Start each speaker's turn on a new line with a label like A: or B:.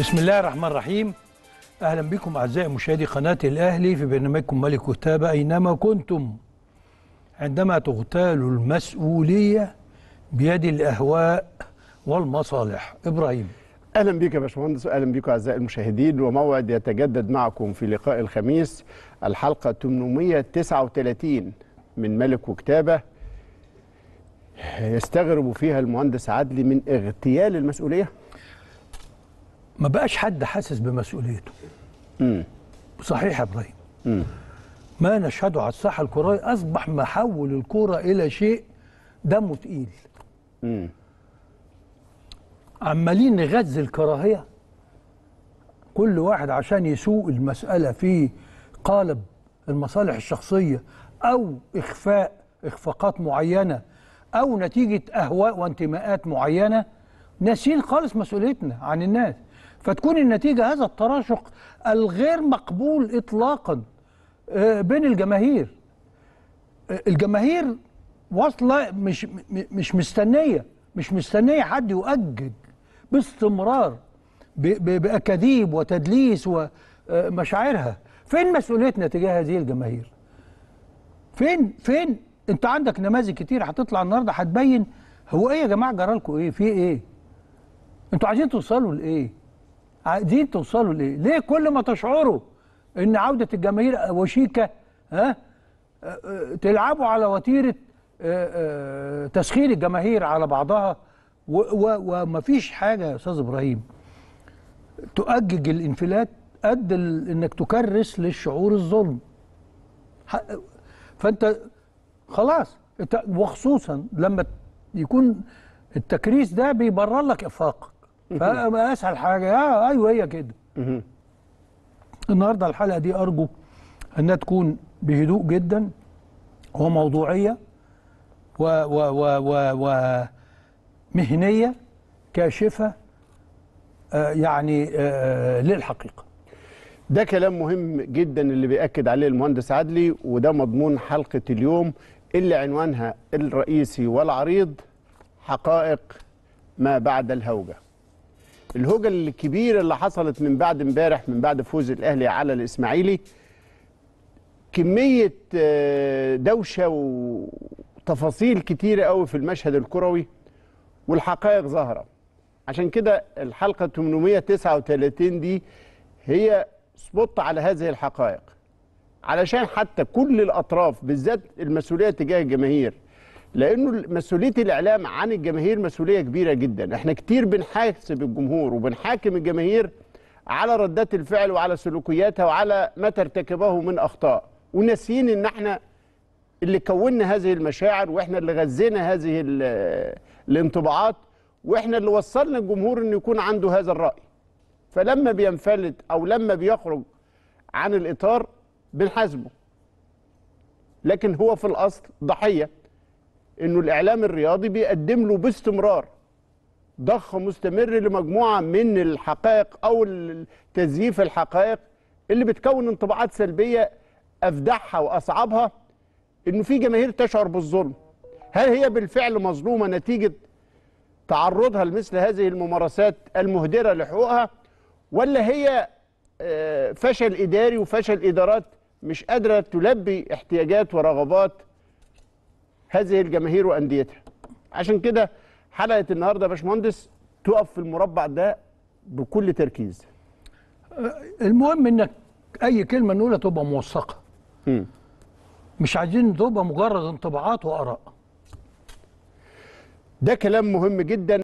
A: بسم الله الرحمن الرحيم أهلا بكم أعزائي مشاهدي قناة الأهلي في برنامجكم ملك كتاب أينما كنتم عندما تغتال المسؤولية بيد الأهواء والمصالح إبراهيم
B: اهلا بك يا باشمهندس اهلا بكم اعزائي المشاهدين وموعد يتجدد معكم في لقاء الخميس الحلقه 839 من ملك وكتابه يستغرب فيها المهندس عدلي من اغتيال المسؤوليه ما بقاش حد حاسس بمسؤوليته امم صحيح يا ابراهيم
A: امم ما نشهده على الساحه الكرويه اصبح محول الكوره الى شيء دمه تقيل امم عمالين نغذي الكراهيه كل واحد عشان يسوق المساله في قالب المصالح الشخصيه او اخفاء اخفاقات معينه او نتيجه اهواء وانتماءات معينه ناسين خالص مسؤوليتنا عن الناس فتكون النتيجة هذا التراشق الغير مقبول إطلاقا آه، بين الجماهير آه، الجماهير واصلة مش مش مستنية مش مستنية حد يؤجج باستمرار بأكاذيب وتدليس ومشاعرها آه، فين مسؤوليتنا تجاه هذه الجماهير فين فين انت عندك نماذج كتير هتطلع النهارده هتبين هو ايه يا جماعه جرى ايه في ايه انتوا عايزين توصلوا لايه عايزين توصلوا ليه؟ ليه كل ما تشعروا ان عوده الجماهير وشيكه ها تلعبوا على وتيره آه، آه، تسخير الجماهير على بعضها ومفيش حاجه يا استاذ ابراهيم تؤجج الانفلات قد انك تكرس للشعور الظلم فانت خلاص وخصوصا لما يكون التكريس ده بيبرر لك افاقك فاسهل حاجه آه ايوه هي كده النهارده الحلقه دي ارجو انها تكون بهدوء جدا وموضوعيه و و و و,
B: و مهنيه كاشفه آه يعني آه،, آه للحقيقه ده كلام مهم جدا اللي بيأكد عليه المهندس عدلي وده مضمون حلقة اليوم اللي عنوانها الرئيسي والعريض حقائق ما بعد الهوجة الهوجه الكبيره اللي حصلت من بعد امبارح من بعد فوز الاهلي على الاسماعيلي كميه آه، دوشه وتفاصيل كتيره قوي في المشهد الكروي والحقائق ظاهره عشان كده الحلقه 839 دي هي سبوت على هذه الحقائق علشان حتى كل الاطراف بالذات المسؤوليه تجاه الجماهير لانه مسؤوليه الاعلام عن الجماهير مسؤوليه كبيره جدا احنا كتير بنحاسب الجمهور وبنحاكم الجماهير على ردات الفعل وعلى سلوكياتها وعلى ما ترتكبه من اخطاء وناسيين ان احنا اللي كونا هذه المشاعر واحنا اللي غذينا هذه الانطباعات واحنا اللي وصلنا الجمهور انه يكون عنده هذا الراي فلما بينفلت او لما بيخرج عن الاطار بنحاسبه لكن هو في الاصل ضحيه انه الاعلام الرياضي بيقدم له باستمرار ضخ مستمر لمجموعه من الحقائق او تزييف الحقائق اللي بتكون انطباعات سلبيه افدحها واصعبها انه في جماهير تشعر بالظلم هل هي بالفعل مظلومه نتيجه تعرضها لمثل هذه الممارسات المهدره لحقوقها ولا هي آه، فشل اداري وفشل ادارات مش قادره تلبي احتياجات ورغبات هذه الجماهير وانديتها عشان كده حلقه النهارده يا باشمهندس تقف في المربع ده بكل تركيز
A: أه، المهم انك اي كلمه نقولها تبقى موثقه مش عايزين تبقى مجرد انطباعات واراء ده كلام مهم جدا